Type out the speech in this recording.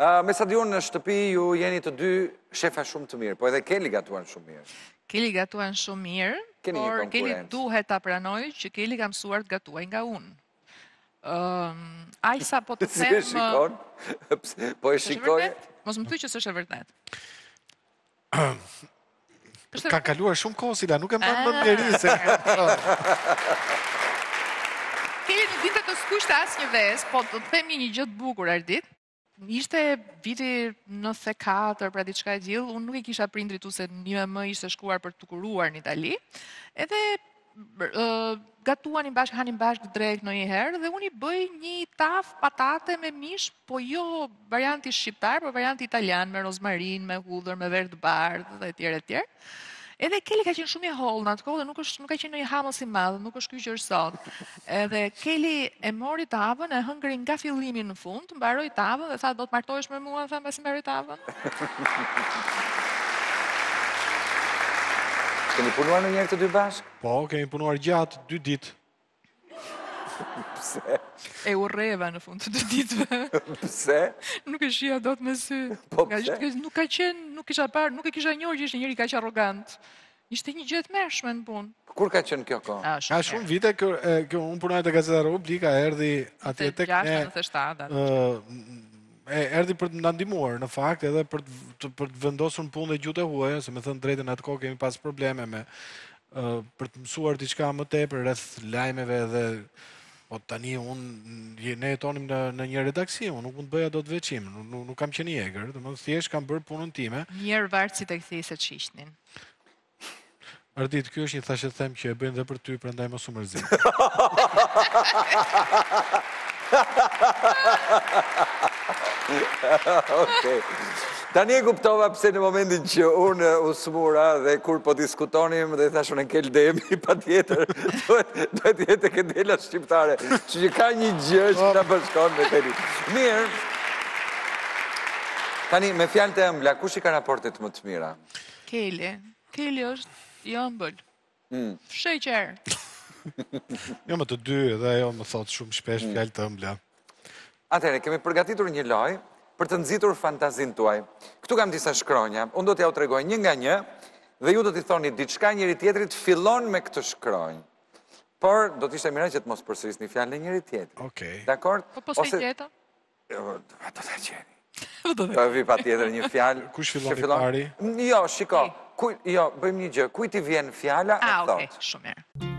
Me stadion në shtëpi ju jeni të dy shefa shumë të mirë, po edhe Keli gatuan shumë mirë. Keli gatuan shumë mirë, por Keli duhet të apranoj që Keli kam suar të gatuaj nga unë. Ajsa po të temë... Si e shikon? Po e shikon? Mos më ty që së është e vërtet. Ka kaluar shumë kohë, Sila, nuk e më bërë ah. më mjerise. Keli në ditë të skushtë asë një vesë, po të themi një gjëtë bukur, Ardit ishte viti 94, pra diçka e gjithë, unë nuk i kisha prindri tu se një me më ishte shkuar për të kuruar një Itali, edhe gatuan i bashkë, hanim bashkë drejt në i herë, dhe unë i bëj një taf patate me mish, po jo varianti shqiptar, po varianti italian, me rozmarin, me hudër, me verdë dhe tjere tjere. Edhe Kelly ka qenë shumë i holë në atë kohë dhe nuk, është, nuk ka qenë në i hamës i madhë, nuk është kjo qërë sot. Edhe Kelly e mori tavën, e hëngri nga fillimin në fund, mbaroi tavën dhe tha do të martojsh me mua, dhe pasi mbaroj tavën. Keni punuar në njerë të dy bashkë? Po, kemi punuar gjatë dy ditë. Pse? E u reva në fund të të ditëve. Pse? Nuk e shia do të me sy. Po pse? Nuk ka qenë, nuk isha parë, nuk e kisha njërë që ishte njëri ka që arrogant. Ishte një gjithë mershme në punë. Kur ka qenë kjo ko? A shumë vite, kjo unë punaj të gazetar rubrika, erdi atje të këne... E erdi për të nëndimuar, në fakt, edhe për të vendosur në punë dhe gjutë e huaj, se me thënë drejtën atë ko kemi pas probleme me për të mësuar t'i qka më tepër, rrëth lajmeve dhe Po tani un ne e në në një redaksi, nuk mund të bëja dot veçim, veqim, nuk kam një egrë, egër, më thjesht kam bërë punën time. Një herë vart si tek thjesht se çishnin. Ardit, kjo është një thashë të them që e bëjnë dhe për ty, ndaj më sumërzim. Okej. Tani e guptova pse në momentin që unë usmura dhe kur po diskutonim dhe i thashon e kel demi pa tjetër, duhet jetë e këndela shqiptare, që që ka një gjë që ta përshkon me një. Mirë, tani me fjallë të ëmbla, kush i ka raportet më të mira? Keli, Keli është i mm. jo mbëll, qërë. Jo më të dy edhe jo më thotë shumë shpesh mm. fjallë të ëmbla. Atere, kemi përgatitur një lojë, për të nëzitur fantazin tuaj. Këtu kam disa shkronja, unë do t'ja u tregoj një nga një, dhe ju do t'i thoni diçka njëri tjetrit fillon me këtë shkronjë. Por, do t'ishtë e mire që të mos përsëris një fjallë njëri tjetrit. Okej. Dakord? Po posë i tjetër? do t'a qeni. Do t'a vi pa tjetër një fjallë. Kush fillon i pari? Jo, shiko. Jo, bëjmë një gjë. Kuj t'i vjen fjalla? A, ah, okej, shumë e.